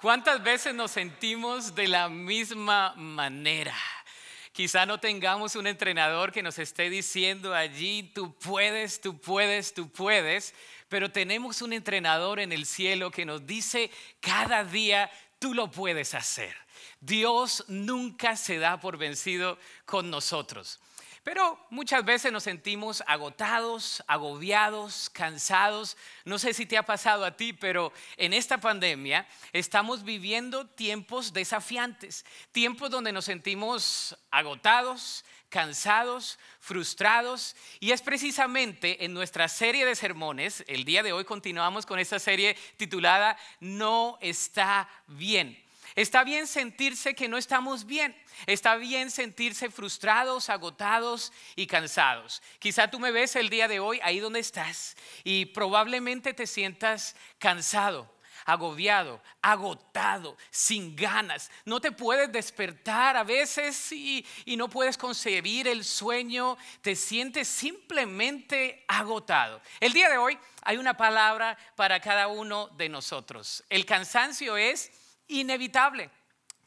¿Cuántas veces nos sentimos de la misma manera? Quizá no tengamos un entrenador que nos esté diciendo allí, tú puedes, tú puedes, tú puedes, pero tenemos un entrenador en el cielo que nos dice cada día, tú lo puedes hacer. Dios nunca se da por vencido con nosotros. Pero muchas veces nos sentimos agotados, agobiados, cansados. No sé si te ha pasado a ti, pero en esta pandemia estamos viviendo tiempos desafiantes, tiempos donde nos sentimos agotados, cansados, frustrados. Y es precisamente en nuestra serie de sermones, el día de hoy continuamos con esta serie titulada No está bien. Está bien sentirse que no estamos bien. Está bien sentirse frustrados, agotados y cansados. Quizá tú me ves el día de hoy ahí donde estás y probablemente te sientas cansado, agobiado, agotado, sin ganas. No te puedes despertar a veces y, no puedes concebir el sueño. Te sientes simplemente agotado. El día de hoy hay una palabra para cada uno de nosotros. El cansancio es inevitable.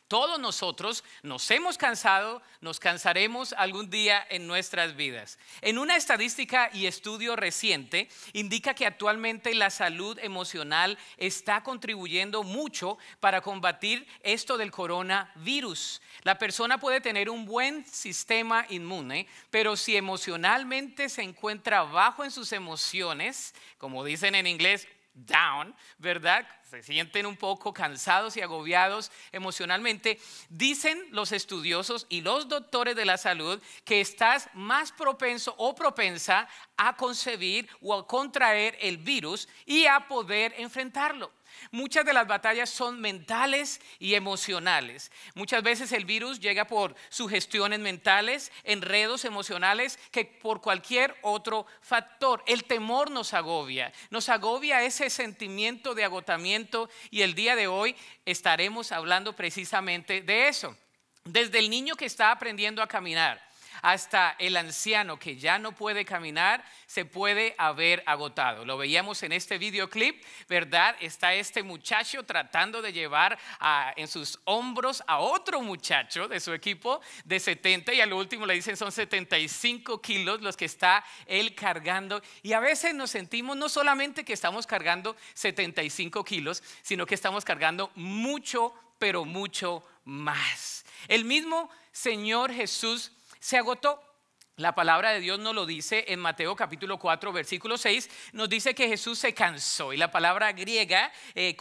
Todos nosotros nos hemos cansado, nos cansaremos algún día en nuestras vidas. En una estadística y estudio reciente indica que actualmente la salud emocional está contribuyendo mucho para combatir esto del coronavirus. La persona puede tener un buen sistema inmune, pero si emocionalmente se encuentra bajo en sus emociones, como dicen en inglés, down, ¿verdad? Se sienten un poco cansados y agobiados emocionalmente. Dicen los estudiosos y los doctores de la salud que estás más propenso o propensa a concebir o a contraer el virus y a poder enfrentarlo. Muchas de las batallas son mentales y emocionales. Muchas veces el virus llega por sugestiones mentales, enredos emocionales, que por cualquier otro factor. El temor nos agobia, nos agobia ese sentimiento de agotamiento y el día de hoy estaremos hablando precisamente de eso. Desde el niño que está aprendiendo a caminar hasta el anciano que ya no puede caminar se puede haber agotado. Lo veíamos en este videoclip, ¿verdad? Está este muchacho tratando de llevar en sus hombros a otro muchacho de su equipo de 70 y al último le dicen son 75 kilos los que está él cargando. Y a veces nos sentimos no solamente que estamos cargando 75 kilos, sino que estamos cargando mucho, pero mucho más. El mismo Señor Jesús se agotó. La palabra de Dios nos lo dice en Mateo capítulo 4, versículo 6, nos dice que Jesús se cansó y la palabra griega eh,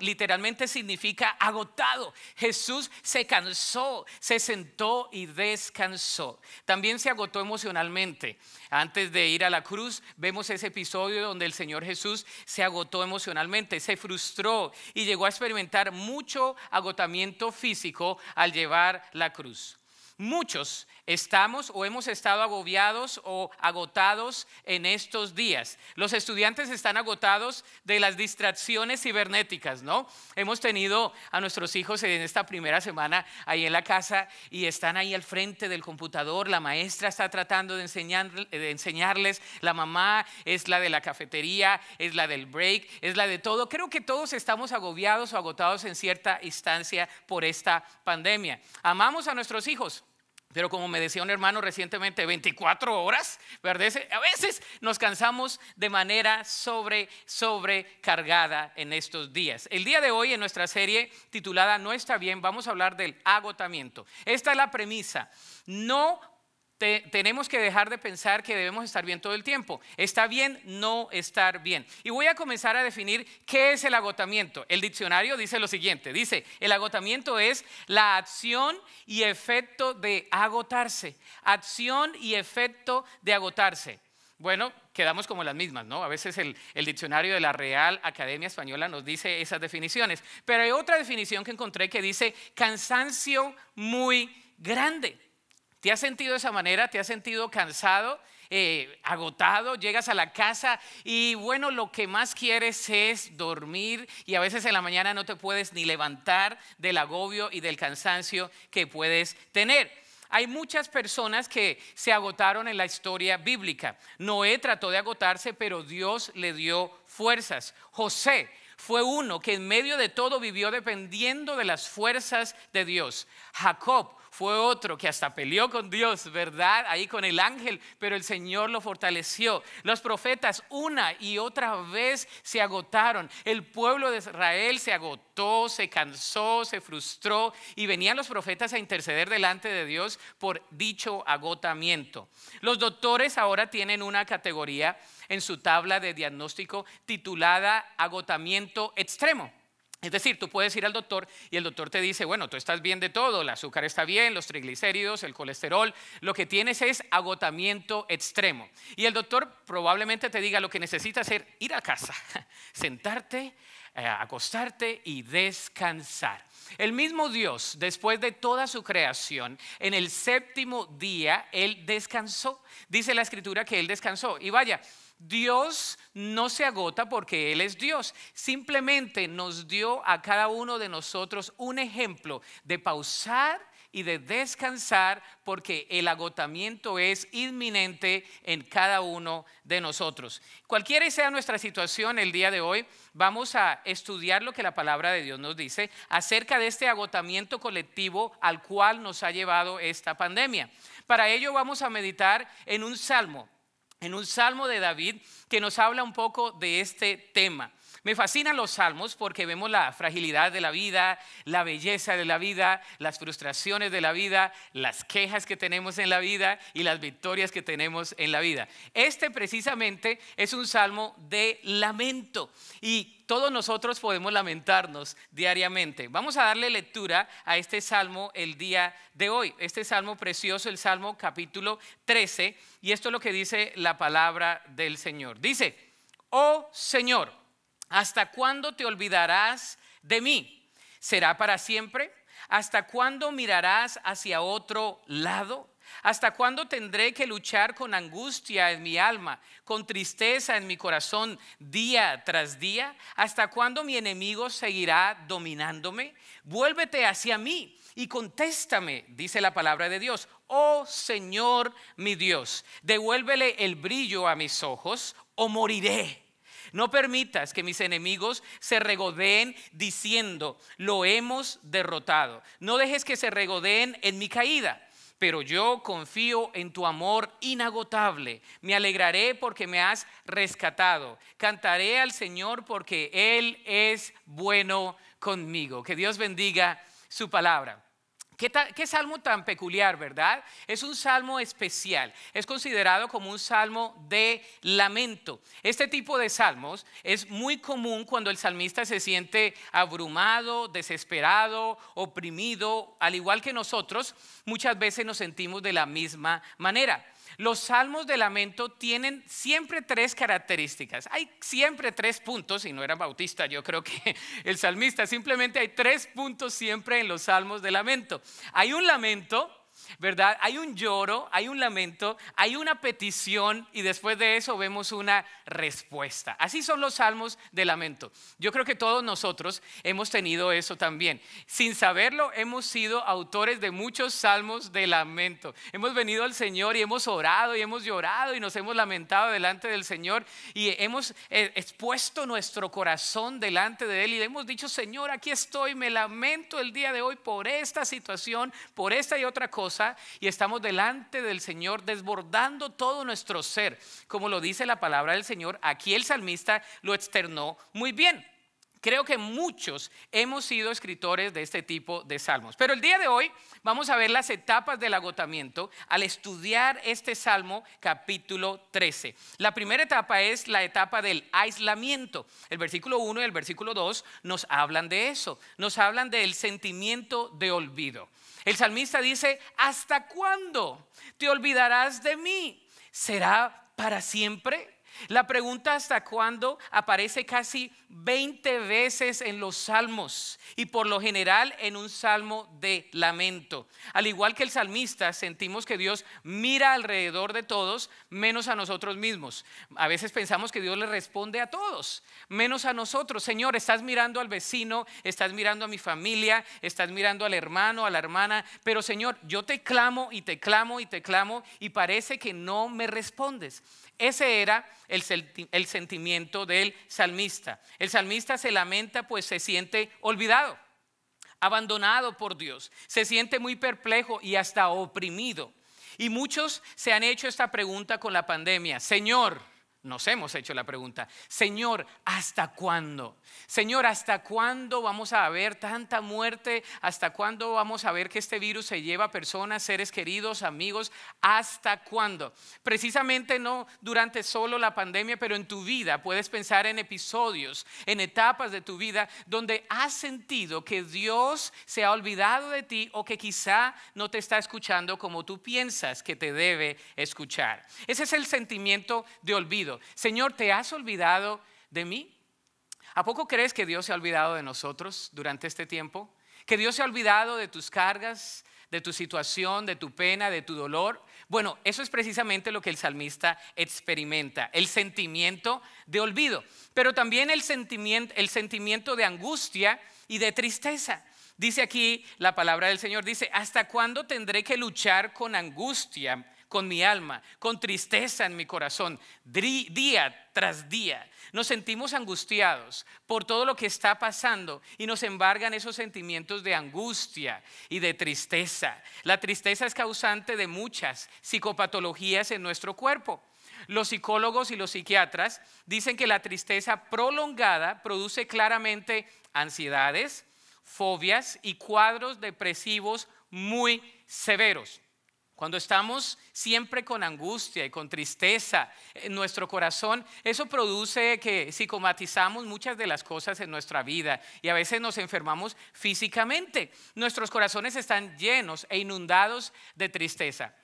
literalmente significa agotado. Jesús se cansó, se sentó y descansó. También se agotó emocionalmente. Antes de ir a la cruz vemos ese episodio donde el Señor Jesús se agotó emocionalmente, se frustró y llegó a experimentar mucho agotamiento físico al llevar la cruz. Muchos estamos o hemos estado agobiados o agotados en estos días. Los estudiantes están agotados de las distracciones cibernéticas, ¿no? Hemos tenido a nuestros hijos en esta primera semana ahí en la casa y están ahí al frente del computador, la maestra está tratando de, enseñarles, la mamá es la de la cafetería, es la del break, es la de todo. Creo que todos estamos agobiados o agotados en cierta instancia por esta pandemia. Amamos a nuestros hijos pero como me decía un hermano recientemente, 24 horas, ¿verdad? A veces nos cansamos de manera sobre, sobrecargada en estos días. El día de hoy en nuestra serie titulada No está bien, vamos a hablar del agotamiento. Esta es la premisa. No tenemos que dejar de pensar que debemos estar bien todo el tiempo. Está bien no estar bien. Y voy a comenzar a definir qué es el agotamiento. El diccionario dice lo siguiente. Dice, el agotamiento es la acción y efecto de agotarse. Acción y efecto de agotarse. Bueno, quedamos como las mismas, ¿no? A veces el, el, diccionario de la Real Academia Española nos dice esas definiciones. Pero hay otra definición que encontré que dice cansancio muy grande. ¿Te has sentido de esa manera? ¿Te has sentido cansado, eh, agotado? Llegas a la casa y bueno, lo que más quieres es dormir y a veces en la mañana no te puedes ni levantar del agobio y del cansancio que puedes tener. Hay muchas personas que se agotaron en la historia bíblica. Noé trató de agotarse, pero Dios le dio fuerzas. José fue uno que en medio de todo vivió dependiendo de las fuerzas de Dios. Jacob fue otro que hasta peleó con Dios, ¿verdad? Ahí con el ángel, pero el Señor lo fortaleció. Los profetas una y otra vez se agotaron. El pueblo de Israel se agotó, se cansó, se frustró y venían los profetas a interceder delante de Dios por dicho agotamiento. Los doctores ahora tienen una categoría en su tabla de diagnóstico titulada agotamiento extremo. Es decir, tú puedes ir al doctor y el doctor te dice, bueno, tú estás bien de todo, el azúcar está bien, los triglicéridos, el colesterol, lo que tienes es agotamiento extremo. Y el doctor probablemente te diga lo que necesitas es ir a casa, sentarte, eh, acostarte y descansar. El mismo Dios, después de toda su creación, en el séptimo día, Él descansó. Dice la escritura que Él descansó. Y vaya, Dios no se agota porque Él es Dios. Simplemente nos dio a cada uno de nosotros un ejemplo de pausar y de descansar porque el agotamiento es inminente en cada uno de nosotros. Cualquiera sea nuestra situación el día de hoy, vamos a estudiar lo que la palabra de Dios nos dice acerca de este agotamiento colectivo al cual nos ha llevado esta pandemia. Para ello vamos a meditar en un salmo en un salmo de David que nos habla un poco de este tema. Me fascinan los salmos porque vemos la fragilidad de la vida, la belleza de la vida, las frustraciones de la vida, las quejas que tenemos en la vida y las victorias que tenemos en la vida. Este precisamente es un salmo de lamento y todos nosotros podemos lamentarnos diariamente. Vamos a darle lectura a este salmo el día de hoy. Este salmo precioso, el salmo capítulo 13, y esto es lo que dice la palabra del Señor. Dice, oh Señor, ¿Hasta cuándo te olvidarás de mí? ¿Será para siempre? ¿Hasta cuándo mirarás hacia otro lado? ¿Hasta cuándo tendré que luchar con angustia en mi alma, con tristeza en mi corazón día tras día? ¿Hasta cuándo mi enemigo seguirá dominándome? Vuélvete hacia mí y contéstame, dice la palabra de Dios. Oh Señor mi Dios, devuélvele el brillo a mis ojos o moriré. No permitas que mis enemigos se regodeen diciendo, lo hemos derrotado. No dejes que se regodeen en mi caída. Pero yo confío en tu amor inagotable. Me alegraré porque me has rescatado. Cantaré al Señor porque Él es bueno conmigo. Que Dios bendiga su palabra. ¿Qué, salmo tan peculiar, verdad? Es un salmo especial, es considerado como un salmo de lamento. Este tipo de salmos es muy común cuando el salmista se siente abrumado, desesperado, oprimido, al igual que nosotros, muchas veces nos sentimos de la misma manera. Los salmos de lamento tienen siempre tres características. Hay siempre tres puntos, y no era Bautista, yo creo que el salmista, simplemente hay tres puntos siempre en los salmos de lamento. Hay un lamento ¿verdad? Hay un lloro, hay un lamento, hay una petición y después de eso vemos una respuesta. Así son los salmos de lamento. Yo creo que todos nosotros hemos tenido eso también. Sin saberlo, hemos sido autores de muchos salmos de lamento. Hemos venido al Señor y hemos orado y hemos llorado y nos hemos lamentado delante del Señor y hemos eh, expuesto nuestro corazón delante de Él y hemos dicho, Señor, aquí estoy, me lamento el día de hoy por esta situación, por esta y otra cosa y estamos delante del Señor desbordando todo nuestro ser. Como lo dice la palabra del Señor, aquí el salmista lo externó muy bien. Creo que muchos hemos sido escritores de este tipo de salmos. Pero el día de hoy vamos a ver las etapas del agotamiento al estudiar este salmo capítulo 13. La primera etapa es la etapa del aislamiento. El versículo 1 y el versículo 2 nos hablan de eso, nos hablan del sentimiento de olvido. El salmista dice, ¿hasta cuándo te olvidarás de mí? ¿Será para siempre? La pregunta hasta cuándo aparece casi 20 veces en los salmos y por lo general en un salmo de lamento. Al igual que el salmista, sentimos que Dios mira alrededor de todos menos a nosotros mismos. A veces pensamos que Dios le responde a todos menos a nosotros. Señor, estás mirando al vecino, estás mirando a mi familia, estás mirando al hermano, a la hermana, pero Señor, yo te clamo y te clamo y te clamo y parece que no me respondes. Ese era el, sentimiento del salmista. El salmista se lamenta pues se siente olvidado, abandonado por Dios, se siente muy perplejo y hasta oprimido. Y muchos se han hecho esta pregunta con la pandemia. Señor, nos hemos hecho la pregunta, Señor, ¿hasta cuándo? Señor, ¿hasta cuándo vamos a ver tanta muerte? ¿Hasta cuándo vamos a ver que este virus se lleva a personas, seres queridos, amigos? ¿Hasta cuándo? Precisamente no durante solo la pandemia, pero en tu vida puedes pensar en episodios, en etapas de tu vida donde has sentido que Dios se ha olvidado de ti o que quizá no te está escuchando como tú piensas que te debe escuchar. Ese es el sentimiento de olvido. Señor, ¿te has olvidado de mí? ¿A poco crees que Dios se ha olvidado de nosotros durante este tiempo? ¿Que Dios se ha olvidado de tus cargas, de tu situación, de tu pena, de tu dolor? Bueno, eso es precisamente lo que el salmista experimenta, el sentimiento de olvido, pero también el sentimiento, el sentimiento de angustia y de tristeza. Dice aquí la palabra del Señor, dice, ¿hasta cuándo tendré que luchar con angustia con mi alma, con tristeza en mi corazón, día tras día. Nos sentimos angustiados por todo lo que está pasando y nos embargan esos sentimientos de angustia y de tristeza. La tristeza es causante de muchas psicopatologías en nuestro cuerpo. Los psicólogos y los psiquiatras dicen que la tristeza prolongada produce claramente ansiedades, fobias y cuadros depresivos muy severos. Cuando estamos siempre con angustia y con tristeza en nuestro corazón, eso produce que psicomatizamos muchas de las cosas en nuestra vida y a veces nos enfermamos físicamente. Nuestros corazones están llenos e inundados de tristeza.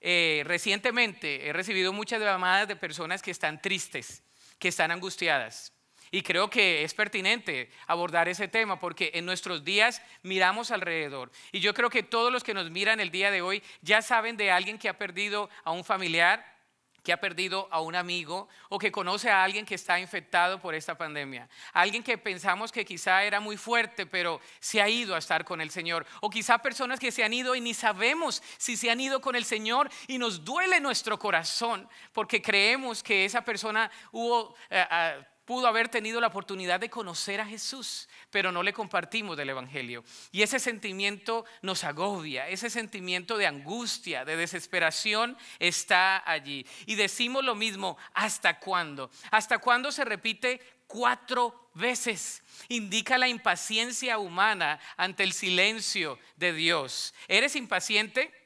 Eh, recientemente he recibido muchas llamadas de personas que están tristes, que están angustiadas. Y creo que es pertinente abordar ese tema porque en nuestros días miramos alrededor. Y yo creo que todos los que nos miran el día de hoy ya saben de alguien que ha perdido a un familiar, que ha perdido a un amigo o que conoce a alguien que está infectado por esta pandemia. Alguien que pensamos que quizá era muy fuerte, pero se ha ido a estar con el Señor. O quizá personas que se han ido y ni sabemos si se han ido con el Señor y nos duele nuestro corazón porque creemos que esa persona hubo... Eh, ah, pudo haber tenido la oportunidad de conocer a Jesús, pero no le compartimos del Evangelio. Y ese sentimiento nos agobia, ese sentimiento de angustia, de desesperación está allí. Y decimos lo mismo, ¿hasta cuándo? ¿Hasta cuándo se repite cuatro veces? Indica la impaciencia humana ante el silencio de Dios. ¿Eres impaciente?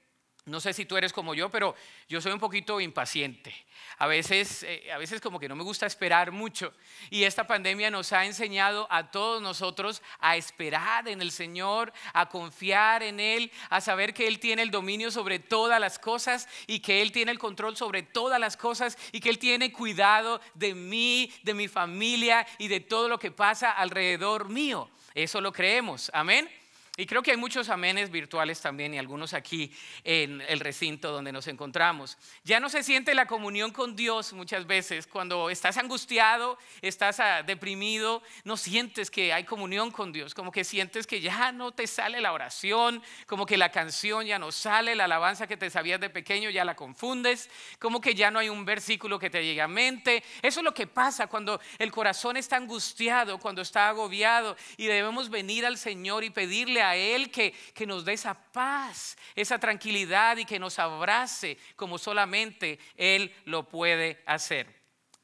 No sé si tú eres como yo, pero yo soy un poquito impaciente. A veces, eh, a veces como que no me gusta esperar mucho. Y esta pandemia nos ha enseñado a todos nosotros a esperar en el Señor, a confiar en Él, a saber que Él tiene el dominio sobre todas las cosas y que Él tiene el control sobre todas las cosas y que Él tiene cuidado de mí, de mi familia y de todo lo que pasa alrededor mío. Eso lo creemos. Amén. Y creo que hay muchos amenes virtuales también y algunos aquí en el recinto donde nos encontramos. Ya no se siente la comunión con Dios muchas veces. Cuando estás angustiado, estás ah, deprimido, no sientes que hay comunión con Dios. Como que sientes que ya no te sale la oración, como que la canción ya no sale, la alabanza que te sabías de pequeño ya la confundes, como que ya no hay un versículo que te llegue a mente. Eso es lo que pasa cuando el corazón está angustiado, cuando está agobiado y debemos venir al Señor y pedirle a Él que, que nos dé esa paz, esa tranquilidad y que nos abrace como solamente Él lo puede hacer.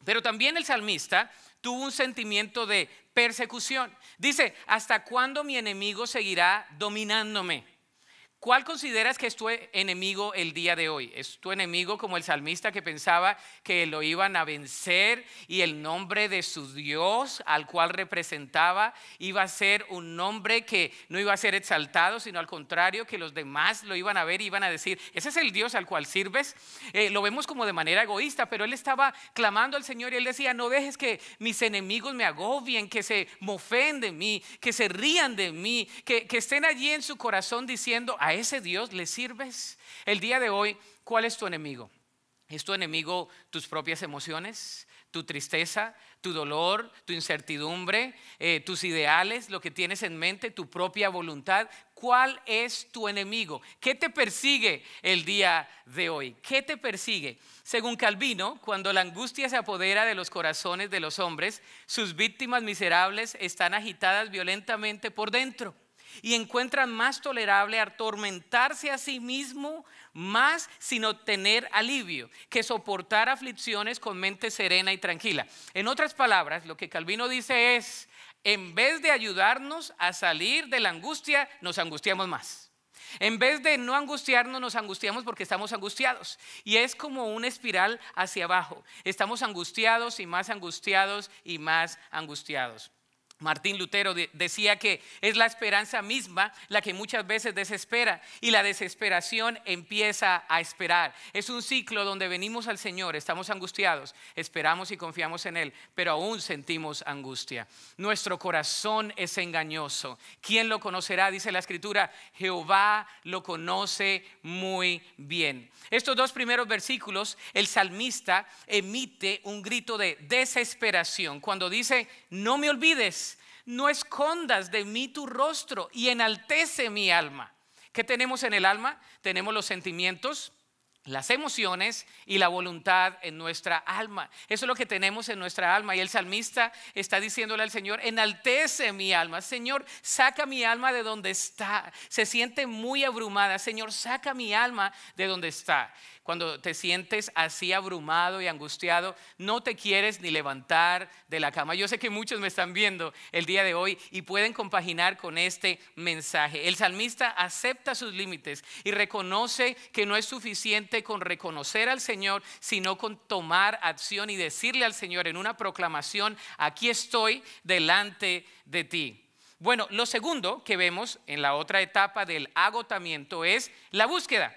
Pero también el salmista tuvo un sentimiento de persecución. Dice, ¿hasta cuándo mi enemigo seguirá dominándome? ¿Cuál consideras que es tu enemigo el día de hoy? ¿Es tu enemigo como el salmista que pensaba que lo iban a vencer y el nombre de su Dios al cual representaba iba a ser un nombre que no iba a ser exaltado, sino al contrario, que los demás lo iban a ver y iban a decir, ese es el Dios al cual sirves? Eh, lo vemos como de manera egoísta, pero él estaba clamando al Señor y él decía, no dejes que mis enemigos me agobien, que se mofen de mí, que se rían de mí, que, que estén allí en su corazón diciendo, ¿A ese Dios le sirves? El día de hoy, ¿cuál es tu enemigo? ¿Es tu enemigo tus propias emociones? tu tristeza, tu dolor, tu incertidumbre, eh, tus ideales, lo que tienes en mente, tu propia voluntad. ¿Cuál es tu enemigo? ¿Qué te persigue el día de hoy? ¿Qué te persigue? Según Calvino, cuando la angustia se apodera de los corazones de los hombres, sus víctimas miserables están agitadas violentamente por dentro y encuentran más tolerable atormentarse a sí mismo más sin obtener alivio que soportar aflicciones con mente serena y tranquila. En otras palabras, lo que Calvino dice es, en vez de ayudarnos a salir de la angustia, nos angustiamos más. En vez de no angustiarnos, nos angustiamos porque estamos angustiados. Y es como una espiral hacia abajo. Estamos angustiados y más angustiados y más angustiados. Martín Lutero decía que es la esperanza misma la que muchas veces desespera y la desesperación empieza a esperar. Es un ciclo donde venimos al Señor, estamos angustiados, esperamos y confiamos en Él, pero aún sentimos angustia. Nuestro corazón es engañoso. ¿Quién lo conocerá? Dice la escritura, Jehová lo conoce muy bien. Estos dos primeros versículos, el salmista emite un grito de desesperación cuando dice, no me olvides no escondas de mí tu rostro y enaltece mi alma. ¿Qué tenemos en el alma? Tenemos los sentimientos, las emociones y la voluntad en nuestra alma. Eso es lo que tenemos en nuestra alma. Y el salmista está diciéndole al Señor, enaltece mi alma. Señor, saca mi alma de donde está. Se siente muy abrumada. Señor, saca mi alma de donde está cuando te sientes así abrumado y angustiado, no te quieres ni levantar de la cama. Yo sé que muchos me están viendo el día de hoy y pueden compaginar con este mensaje. El salmista acepta sus límites y reconoce que no es suficiente con reconocer al Señor, sino con tomar acción y decirle al Señor en una proclamación, aquí estoy delante de ti. Bueno, lo segundo que vemos en la otra etapa del agotamiento es la búsqueda.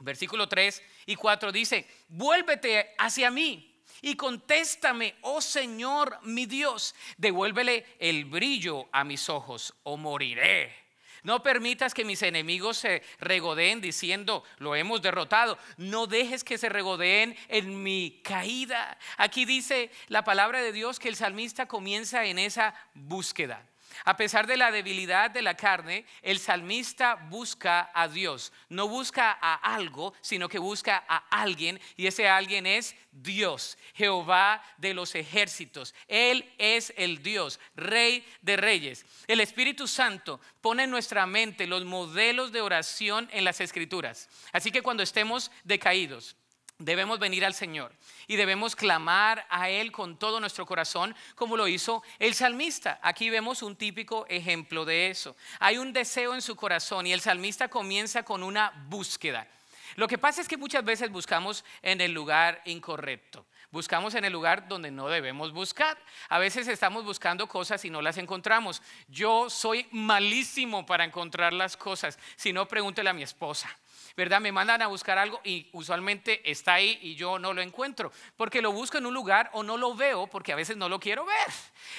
Versículo 3 y 4 dice, vuélvete hacia mí y contéstame, oh Señor mi Dios, devuélvele el brillo a mis ojos o moriré. No permitas que mis enemigos se regodeen diciendo, lo hemos derrotado. No dejes que se regodeen en mi caída. Aquí dice la palabra de Dios que el salmista comienza en esa búsqueda. A pesar de la debilidad de la carne, el salmista busca a Dios. No busca a algo, sino que busca a alguien y ese alguien es Dios, Jehová de los ejércitos. Él es el Dios, Rey de Reyes. El Espíritu Santo pone en nuestra mente los modelos de oración en las Escrituras. Así que cuando estemos decaídos, Debemos venir al Señor y debemos clamar a Él con todo nuestro corazón, como lo hizo el salmista. Aquí vemos un típico ejemplo de eso. Hay un deseo en su corazón y el salmista comienza con una búsqueda. Lo que pasa es que muchas veces buscamos en el lugar incorrecto. Buscamos en el lugar donde no debemos buscar. A veces estamos buscando cosas y no las encontramos. Yo soy malísimo para encontrar las cosas. Si no, pregúntele a mi esposa. ¿verdad? Me mandan a buscar algo y usualmente está ahí y yo no lo encuentro, porque lo busco en un lugar o no lo veo porque a veces no lo quiero ver.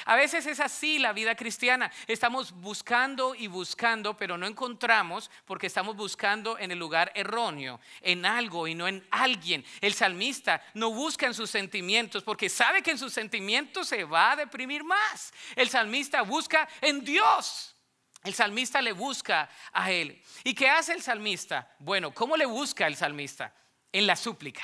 A veces es así la vida cristiana. Estamos buscando y buscando, pero no encontramos porque estamos buscando en el lugar erróneo, en algo y no en alguien. El salmista no busca en sus sentimientos porque sabe que en sus sentimientos se va a deprimir más. El salmista busca en Dios. El salmista le busca a él. ¿Y qué hace el salmista? Bueno, ¿cómo le busca el salmista? En la súplica.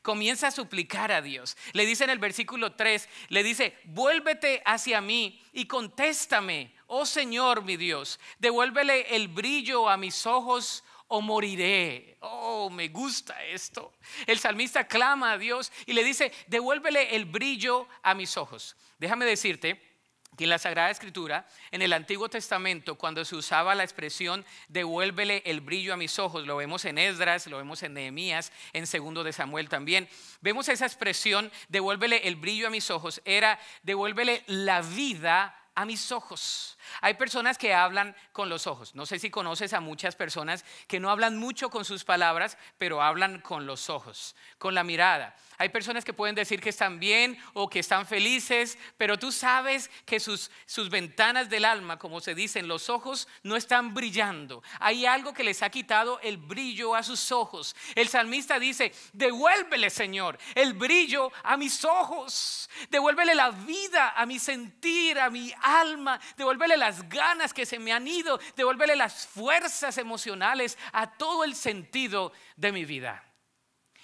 Comienza a suplicar a Dios. Le dice en el versículo 3, le dice, vuélvete hacia mí y contéstame, oh Señor mi Dios, devuélvele el brillo a mis ojos o moriré. Oh, me gusta esto. El salmista clama a Dios y le dice, devuélvele el brillo a mis ojos. Déjame decirte que en la Sagrada Escritura, en el Antiguo Testamento, cuando se usaba la expresión devuélvele el brillo a mis ojos, lo vemos en Esdras, lo vemos en Nehemías, en Segundo de Samuel también, vemos esa expresión devuélvele el brillo a mis ojos, era devuélvele la vida a mis ojos. Hay personas que hablan con los ojos. No sé si conoces a muchas personas que no hablan mucho con sus palabras, pero hablan con los ojos, con la mirada. Hay personas que pueden decir que están bien o que están felices, pero tú sabes que sus, sus ventanas del alma, como se dicen, los ojos no están brillando. Hay algo que les ha quitado el brillo a sus ojos. El salmista dice, devuélvele Señor el brillo a mis ojos, devuélvele la vida a mi sentir, a mi alma, devolverle las ganas que se me han ido, devolverle las fuerzas emocionales a todo el sentido de mi vida.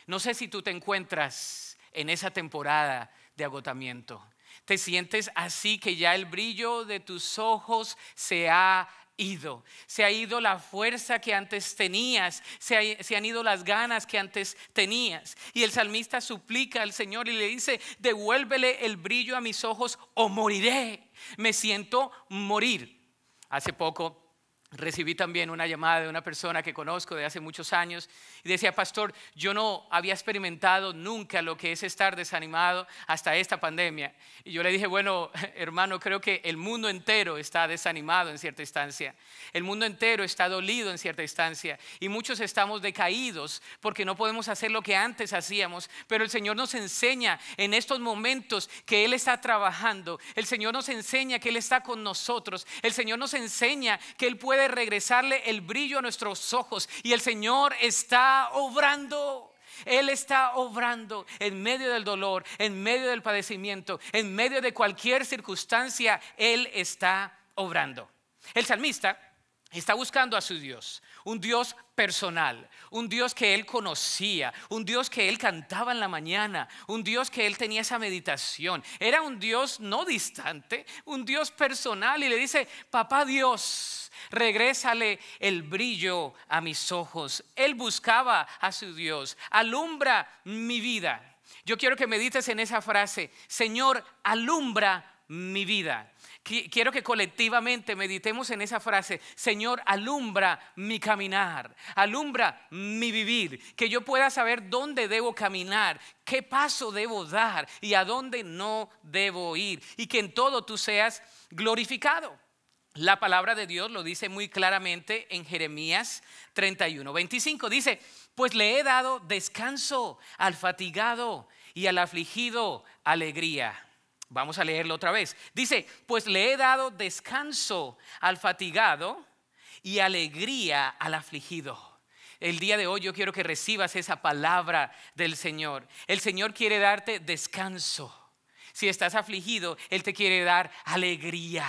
No sé si tú te encuentras en esa temporada de agotamiento. Te sientes así que ya el brillo de tus ojos se ha ido, se ha ido la fuerza que antes tenías, se, han ido las ganas que antes tenías. Y el salmista suplica al Señor y le dice, devuélvele el brillo a mis ojos o moriré. Me siento morir. Hace poco recibí también una llamada de una persona que conozco de hace muchos años y decía, pastor, yo no había experimentado nunca lo que es estar desanimado hasta esta pandemia. Y yo le dije, bueno, hermano, creo que el mundo entero está desanimado en cierta instancia. El mundo entero está dolido en cierta instancia. Y muchos estamos decaídos porque no podemos hacer lo que antes hacíamos. Pero el Señor nos enseña en estos momentos que Él está trabajando. El Señor nos enseña que Él está con nosotros. El Señor nos enseña que Él puede de regresarle el brillo a nuestros ojos. Y el Señor está obrando. Él está obrando en medio del dolor, en medio del padecimiento, en medio de cualquier circunstancia. Él está obrando. El salmista está buscando a su Dios un Dios personal, un Dios que él conocía, un Dios que él cantaba en la mañana, un Dios que él tenía esa meditación. Era un Dios no distante, un Dios personal y le dice, papá Dios, regrésale el brillo a mis ojos. Él buscaba a su Dios, alumbra mi vida. Yo quiero que medites en esa frase, Señor, alumbra mi vida. Quiero que colectivamente meditemos en esa frase, Señor, alumbra mi caminar, alumbra mi vivir, que yo pueda saber dónde debo caminar, qué paso debo dar y a dónde no debo ir, y que en todo tú seas glorificado. La palabra de Dios lo dice muy claramente en Jeremías 31, 25. Dice, pues le he dado descanso al fatigado y al afligido alegría Vamos a leerlo otra vez. Dice, pues le he dado descanso al fatigado y alegría al afligido. El día de hoy yo quiero que recibas esa palabra del Señor. El Señor quiere darte descanso. Si estás afligido, Él te quiere dar alegría.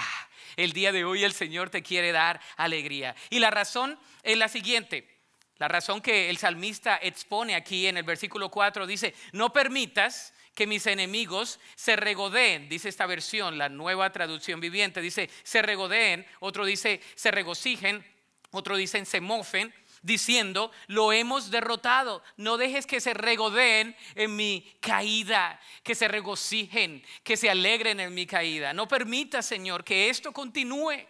El día de hoy el Señor te quiere dar alegría. Y la razón es la siguiente. La razón que el salmista expone aquí en el versículo 4 dice, no permitas que mis enemigos se regodeen, dice esta versión, la nueva traducción viviente, dice, se regodeen, otro dice, se regocijen, otro dicen, se mofen, diciendo, lo hemos derrotado. No dejes que se regodeen en mi caída, que se regocijen, que se alegren en mi caída. No permita, Señor, que esto continúe.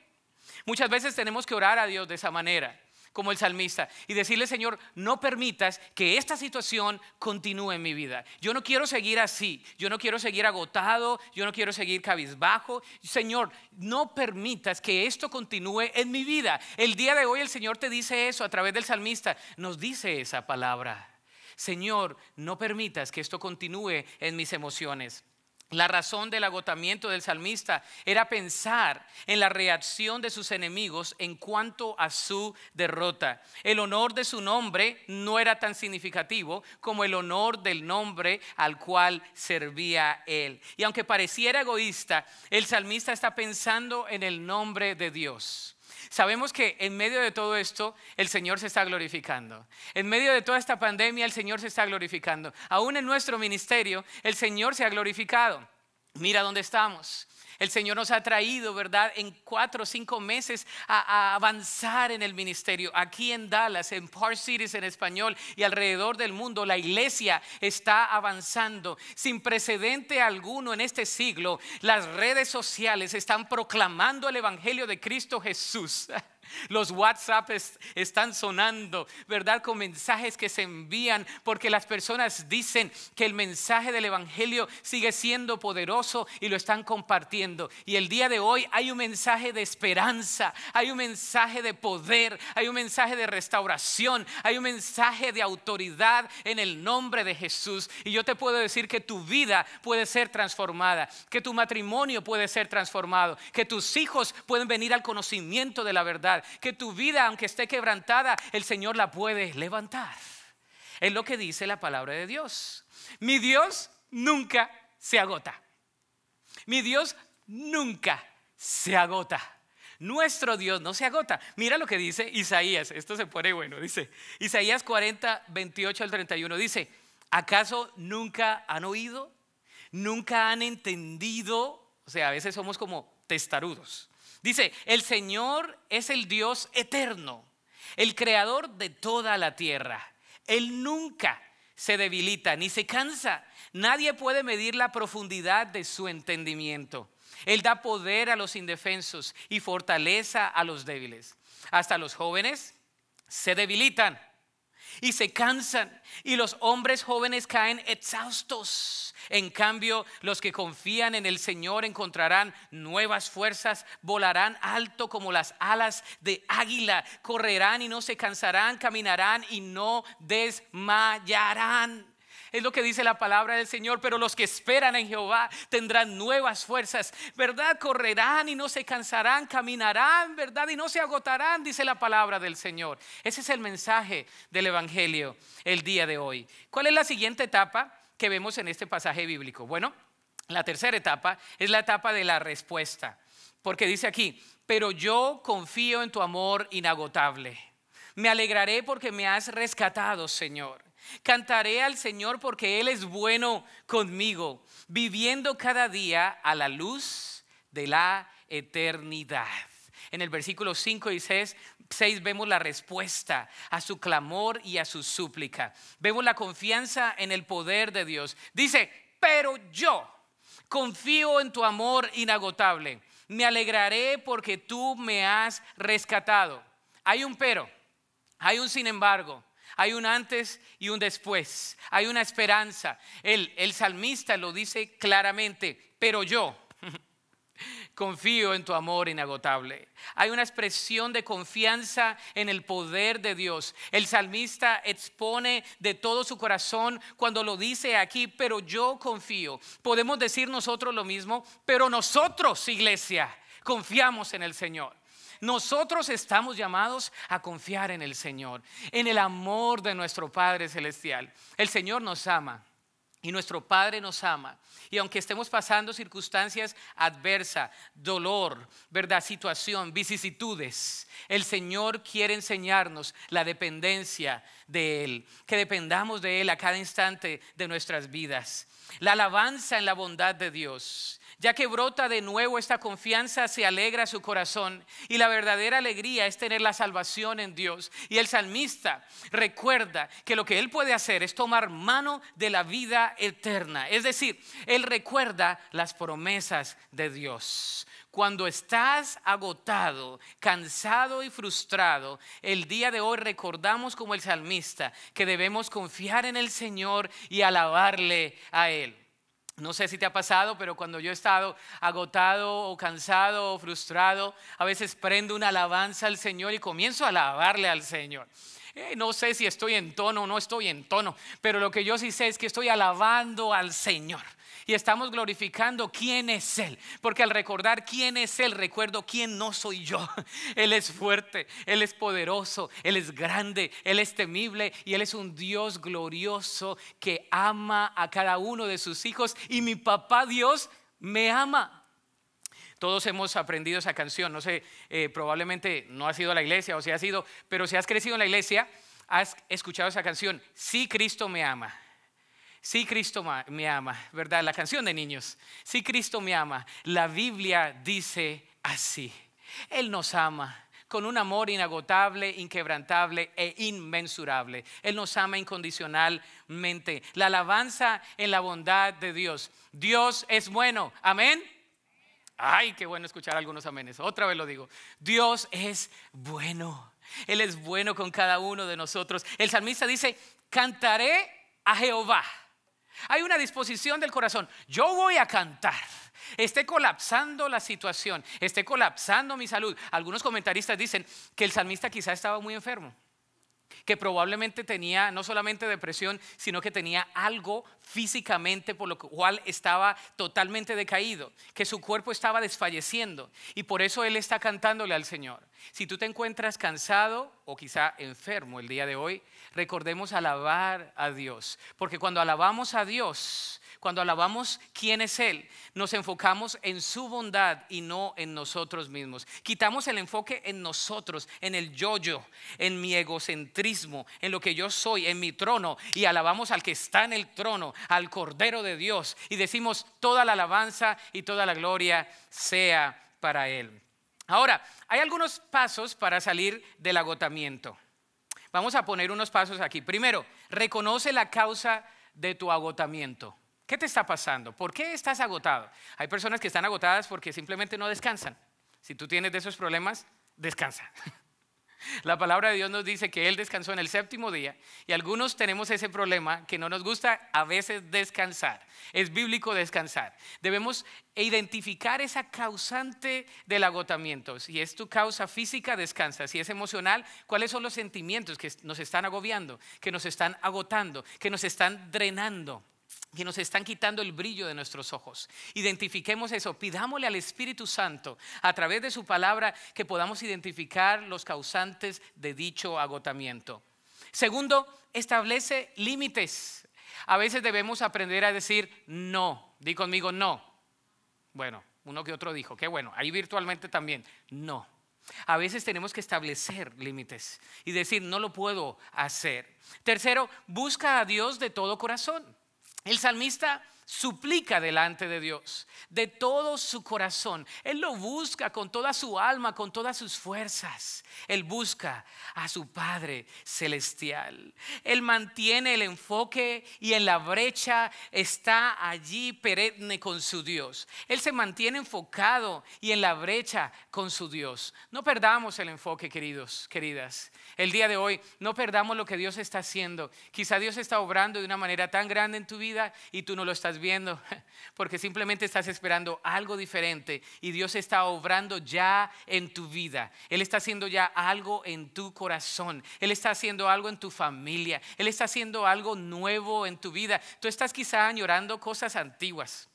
Muchas veces tenemos que orar a Dios de esa manera como el salmista y decirle, Señor, no permitas que esta situación continúe en mi vida. Yo no quiero seguir así, yo no quiero seguir agotado, yo no quiero seguir cabizbajo. Señor, no permitas que esto continúe en mi vida. El día de hoy el Señor te dice eso a través del salmista, nos dice esa palabra. Señor, no permitas que esto continúe en mis emociones. La razón del agotamiento del salmista era pensar en la reacción de sus enemigos en cuanto a su derrota. El honor de su nombre no era tan significativo como el honor del nombre al cual servía él. Y aunque pareciera egoísta, el salmista está pensando en el nombre de Dios. Sabemos que en medio de todo esto el Señor se está glorificando. En medio de toda esta pandemia el Señor se está glorificando. Aún en nuestro ministerio el Señor se ha glorificado. Mira dónde estamos. El Señor nos ha traído, ¿verdad?, en cuatro o cinco meses a, avanzar en el ministerio. Aquí en Dallas, en Park Cities en español y alrededor del mundo, la iglesia está avanzando sin precedente alguno en este siglo. Las redes sociales están proclamando el Evangelio de Cristo Jesús. Los WhatsApp están sonando, ¿verdad? Con mensajes que se envían porque las personas dicen que el mensaje del Evangelio sigue siendo poderoso y lo están compartiendo. Y el día de hoy hay un mensaje de esperanza, hay un mensaje de poder, hay un mensaje de restauración, hay un mensaje de autoridad en el nombre de Jesús. Y yo te puedo decir que tu vida puede ser transformada, que tu matrimonio puede ser transformado, que tus hijos pueden venir al conocimiento de la verdad que tu vida, aunque esté quebrantada, el Señor la puede levantar. Es lo que dice la palabra de Dios. Mi Dios nunca se agota. Mi Dios nunca se agota. Nuestro Dios no se agota. Mira lo que dice Isaías. Esto se pone bueno. Dice Isaías 40, 28 al 31. Dice, ¿acaso nunca han oído? ¿Nunca han entendido? O sea, a veces somos como testarudos. Dice, el Señor es el Dios eterno, el creador de toda la tierra. Él nunca se debilita ni se cansa. Nadie puede medir la profundidad de su entendimiento. Él da poder a los indefensos y fortaleza a los débiles. Hasta los jóvenes se debilitan y se cansan y los hombres jóvenes caen exhaustos. En cambio, los que confían en el Señor encontrarán nuevas fuerzas, volarán alto como las alas de águila, correrán y no se cansarán, caminarán y no desmayarán. Es lo que dice la palabra del Señor, pero los que esperan en Jehová tendrán nuevas fuerzas, ¿verdad? Correrán y no se cansarán, caminarán, ¿verdad? Y no se agotarán, dice la palabra del Señor. Ese es el mensaje del Evangelio el día de hoy. ¿Cuál es la siguiente etapa que vemos en este pasaje bíblico? Bueno, la tercera etapa es la etapa de la respuesta, porque dice aquí, pero yo confío en tu amor inagotable. Me alegraré porque me has rescatado, Señor. Cantaré al Señor porque Él es bueno conmigo, viviendo cada día a la luz de la eternidad. En el versículo 5 y 6, vemos la respuesta a su clamor y a su súplica. Vemos la confianza en el poder de Dios. Dice, pero yo confío en tu amor inagotable. Me alegraré porque tú me has rescatado. Hay un pero, hay un sin embargo. Hay un antes y un después. Hay una esperanza. El, salmista lo dice claramente, pero yo confío en tu amor inagotable. Hay una expresión de confianza en el poder de Dios. El salmista expone de todo su corazón cuando lo dice aquí, pero yo confío. Podemos decir nosotros lo mismo, pero nosotros, iglesia, confiamos en el Señor. Nosotros estamos llamados a confiar en el Señor, en el amor de nuestro Padre Celestial. El Señor nos ama. Y nuestro Padre nos ama. Y aunque estemos pasando circunstancias adversas, dolor, verdad, situación, vicisitudes, el Señor quiere enseñarnos la dependencia de Él, que dependamos de Él a cada instante de nuestras vidas. La alabanza en la bondad de Dios ya que brota de nuevo esta confianza, se alegra su corazón. Y la verdadera alegría es tener la salvación en Dios. Y el salmista recuerda que lo que él puede hacer es tomar mano de la vida eterna. Es decir, él recuerda las promesas de Dios. Cuando estás agotado, cansado y frustrado, el día de hoy recordamos como el salmista que debemos confiar en el Señor y alabarle a Él. No sé si te ha pasado, pero cuando yo he estado agotado o cansado o frustrado, a veces prendo una alabanza al Señor y comienzo a alabarle al Señor. Eh, no sé si estoy en tono o no estoy en tono, pero lo que yo sí sé es que estoy alabando al Señor y estamos glorificando quién es Él. Porque al recordar quién es Él, recuerdo quién no soy yo. Él es fuerte, Él es poderoso, Él es grande, Él es temible y Él es un Dios glorioso que ama a cada uno de sus hijos. Y mi papá Dios me ama. Todos hemos aprendido esa canción. No sé, eh, probablemente no has sido la iglesia o si has ido, pero si has crecido en la iglesia, has escuchado esa canción. Sí, Cristo me ama. Sí, Cristo me ama, ¿verdad? La canción de niños. si Cristo me ama. La Biblia dice así. Él nos ama con un amor inagotable, inquebrantable e inmensurable. Él nos ama incondicionalmente. La alabanza en la bondad de Dios. Dios es bueno. Amén. Ay, qué bueno escuchar algunos amenes. Otra vez lo digo. Dios es bueno. Él es bueno con cada uno de nosotros. El salmista dice, cantaré a Jehová. Hay una disposición del corazón. Yo voy a cantar. Esté colapsando la situación, esté colapsando mi salud. Algunos comentaristas dicen que el salmista quizá estaba muy enfermo que probablemente tenía no solamente depresión, sino que tenía algo físicamente por lo cual estaba totalmente decaído, que su cuerpo estaba desfalleciendo. Y por eso él está cantándole al Señor. Si tú te encuentras cansado o quizá enfermo el día de hoy, recordemos alabar a Dios, porque cuando alabamos a Dios, cuando alabamos quién es Él, nos enfocamos en su bondad y no en nosotros mismos. Quitamos el enfoque en nosotros, en el yo-yo, en mi egocentrismo, en lo que yo soy, en mi trono, y alabamos al que está en el trono, al Cordero de Dios, y decimos toda la alabanza y toda la gloria sea para Él. Ahora, hay algunos pasos para salir del agotamiento. Vamos a poner unos pasos aquí. Primero, reconoce la causa de tu agotamiento. ¿Qué te está pasando? ¿Por qué estás agotado? Hay personas que están agotadas porque simplemente no descansan. Si tú tienes de esos problemas, descansa. La palabra de Dios nos dice que Él descansó en el séptimo día y algunos tenemos ese problema que no nos gusta a veces descansar. Es bíblico descansar. Debemos identificar esa causante del agotamiento. Si es tu causa física, descansa. Si es emocional, ¿cuáles son los sentimientos que nos están agobiando, que nos están agotando, que nos están drenando? que nos están quitando el brillo de nuestros ojos. Identifiquemos eso, pidámosle al Espíritu Santo a través de su palabra que podamos identificar los causantes de dicho agotamiento. Segundo, establece límites. A veces debemos aprender a decir no. Di conmigo no. Bueno, uno que otro dijo, qué bueno, ahí virtualmente también, no. A veces tenemos que establecer límites y decir, no lo puedo hacer. Tercero, busca a Dios de todo corazón. El salmista suplica delante de Dios de todo su corazón. Él lo busca con toda su alma, con todas sus fuerzas. Él busca a su Padre Celestial. Él mantiene el enfoque y en la brecha está allí perenne con su Dios. Él se mantiene enfocado y en la brecha con su Dios. No perdamos el enfoque, queridos, queridas. El día de hoy no perdamos lo que Dios está haciendo. Quizá Dios está obrando de una manera tan grande en tu vida y tú no lo estás viendo, porque simplemente estás esperando algo diferente y Dios está obrando ya en tu vida. Él está haciendo ya algo en tu corazón, Él está haciendo algo en tu familia, Él está haciendo algo nuevo en tu vida. Tú estás quizá añorando cosas antiguas,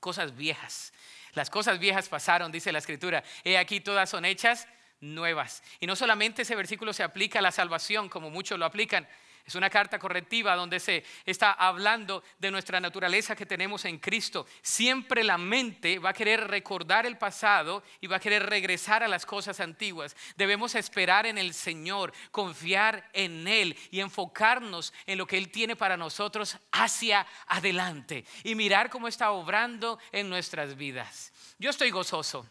cosas viejas. Las cosas viejas pasaron, dice la escritura. He aquí todas son hechas nuevas. Y no solamente ese versículo se aplica a la salvación, como muchos lo aplican, es una carta correctiva donde se está hablando de nuestra naturaleza que tenemos en Cristo. Siempre la mente va a querer recordar el pasado y va a querer regresar a las cosas antiguas. Debemos esperar en el Señor, confiar en Él y enfocarnos en lo que Él tiene para nosotros hacia adelante y mirar cómo está obrando en nuestras vidas. Yo estoy gozoso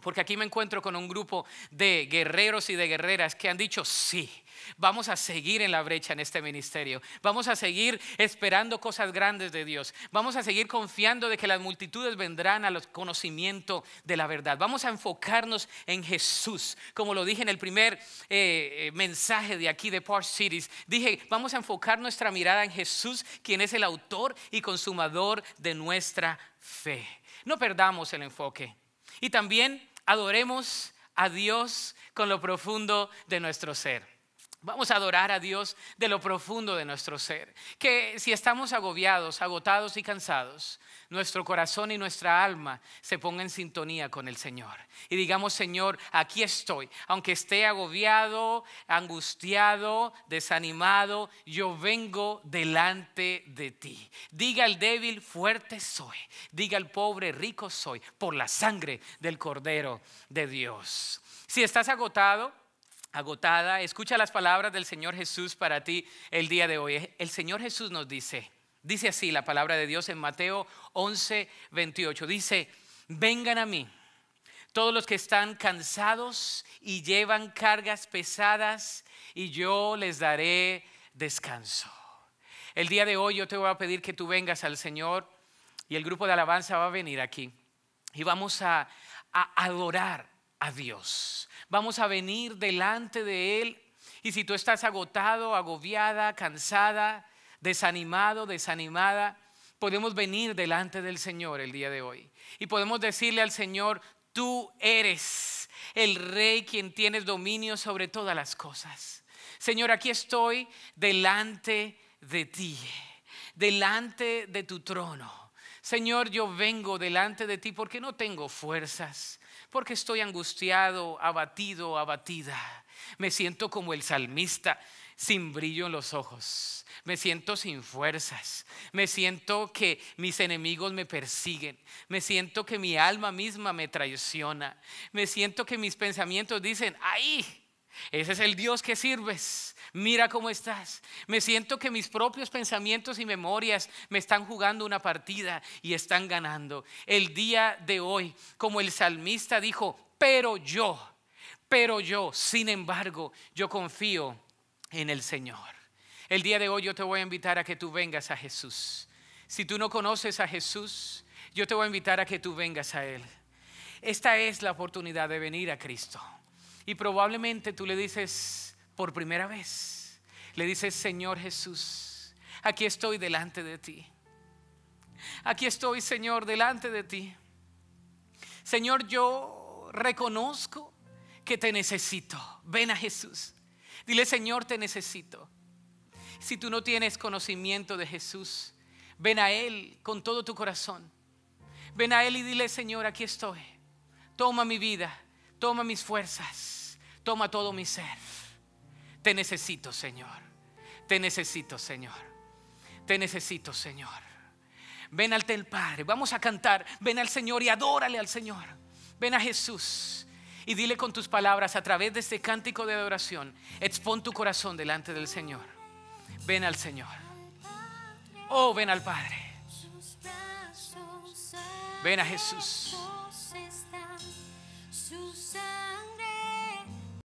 porque aquí me encuentro con un grupo de guerreros y de guerreras que han dicho sí vamos a seguir en la brecha en este ministerio. Vamos a seguir esperando cosas grandes de Dios. Vamos a seguir confiando de que las multitudes vendrán al conocimiento de la verdad. Vamos a enfocarnos en Jesús. Como lo dije en el primer eh, eh, mensaje de aquí de Park Cities, dije, vamos a enfocar nuestra mirada en Jesús, quien es el autor y consumador de nuestra fe. No perdamos el enfoque. Y también adoremos a Dios con lo profundo de nuestro ser. Vamos a adorar a Dios de lo profundo de nuestro ser. Que si estamos agobiados, agotados y cansados, nuestro corazón y nuestra alma se pongan en sintonía con el Señor. Y digamos, Señor, aquí estoy. Aunque esté agobiado, angustiado, desanimado, yo vengo delante de ti. Diga al débil, fuerte soy. Diga al pobre, rico soy, por la sangre del Cordero de Dios. Si estás agotado, agotada, escucha las palabras del Señor Jesús para ti el día de hoy. El Señor Jesús nos dice, dice así la palabra de Dios en Mateo 11, 28, dice, vengan a mí todos los que están cansados y llevan cargas pesadas, y yo les daré descanso. El día de hoy yo te voy a pedir que tú vengas al Señor y el grupo de alabanza va a venir aquí y vamos a, a adorar a Dios vamos a venir delante de Él. Y si tú estás agotado, agobiada, cansada, desanimado, desanimada, podemos venir delante del Señor el día de hoy. Y podemos decirle al Señor, tú eres el Rey quien tienes dominio sobre todas las cosas. Señor, aquí estoy delante de ti, delante de tu trono. Señor, yo vengo delante de ti porque no tengo fuerzas porque estoy angustiado, abatido, abatida. Me siento como el salmista, sin brillo en los ojos. Me siento sin fuerzas. Me siento que mis enemigos me persiguen. Me siento que mi alma misma me traiciona. Me siento que mis pensamientos dicen, ahí, ese es el Dios que sirves mira cómo estás. Me siento que mis propios pensamientos y memorias me están jugando una partida y están ganando. El día de hoy, como el salmista dijo, pero yo, pero yo, sin embargo, yo confío en el Señor. El día de hoy yo te voy a invitar a que tú vengas a Jesús. Si tú no conoces a Jesús, yo te voy a invitar a que tú vengas a Él. Esta es la oportunidad de venir a Cristo. Y probablemente tú le dices, por primera vez, le dice, Señor Jesús, aquí estoy delante de ti. Aquí estoy, Señor, delante de ti. Señor, yo reconozco que te necesito. Ven a Jesús. Dile, Señor, te necesito. Si tú no tienes conocimiento de Jesús, ven a Él con todo tu corazón. Ven a Él y dile, Señor, aquí estoy. Toma mi vida, toma mis fuerzas, toma todo mi ser. Te necesito, Señor. Te necesito, Señor. Te necesito, Señor. Ven al el Padre. Vamos a cantar. Ven al Señor y adórale al Señor. Ven a Jesús y dile con tus palabras a través de este cántico de adoración. Expón tu corazón delante del Señor. Ven al Señor. Oh, ven al Padre. Ven a Jesús.